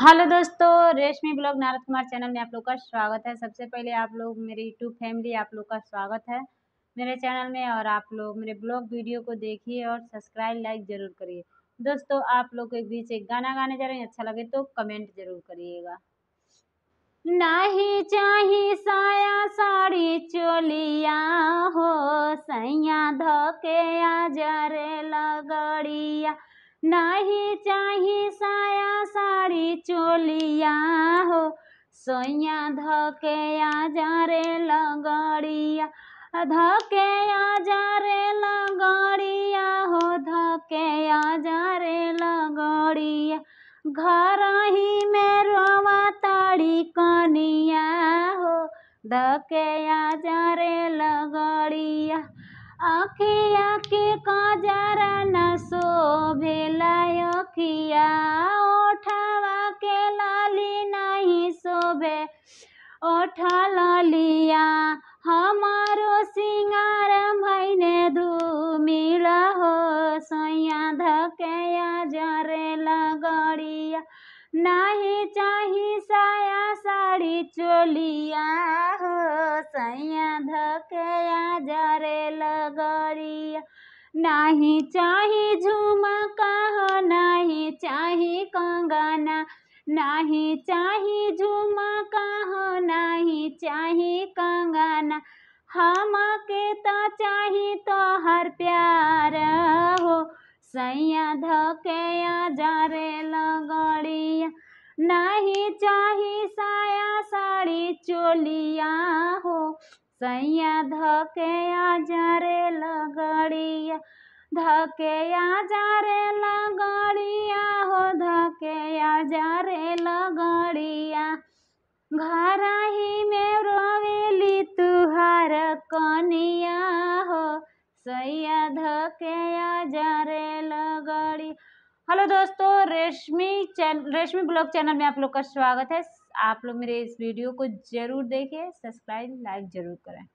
hello दोस्तों रेशमी blog Narad Kumar channel में आप लोग का स्वागत है सबसे पहले आप लोग मेरे यूट्यूब फैमिली आप लोग का स्वागत है मेरे चैनल में और आप लोग मेरे ब्लॉग वीडियो को देखिए और सब्सक्राइब लाइक ज़रूर करिए दोस्तों आप लोग के बीच एक गाना गाने जा रहे हैं अच्छा लगे तो कमेंट ज़रूर करिएगा नहीं चाही साया साड़ी चोलिया हो सैया धोके आ जरे लगड़िया नहीं चाही साया साड़ी चोलिया हो सोया धके आ जा रे लगड़िया धके आ जा रे लगड़िया हो धके आ जा रे लगड़िया घर ही में रोवा ताड़ी कनिया हो धके आ जा रे लगड़िया आखिया के कजरा न सोभे बे उठल लिया हमारो सिंगार मैने धूमिल हो सैया धकया जरे लगड़िया नहीं चाही साया साड़ी चोलिया हो सैया धकया जरे लगड़िया नहीं चाही झुमका हो नहीं चाही कंगना नाही चाही झुमा कहो नाही चाही कंगना हम के तो चाही तो हर प्यार हो सैया धके जा रे लगड़िया नाही चाही साया साड़ी चोलिया हो सैया धके जा रे लगड़िया धके आ जा रे लगड़िया हो धके बजा रे घर ही में रोवेली तुहार कनिया हो सैया धके जा रे हेलो दोस्तों रेशमी चैनल रेशमी ब्लॉग चैनल में आप लोग का स्वागत है आप लोग मेरे इस वीडियो को जरूर देखें सब्सक्राइब लाइक जरूर करें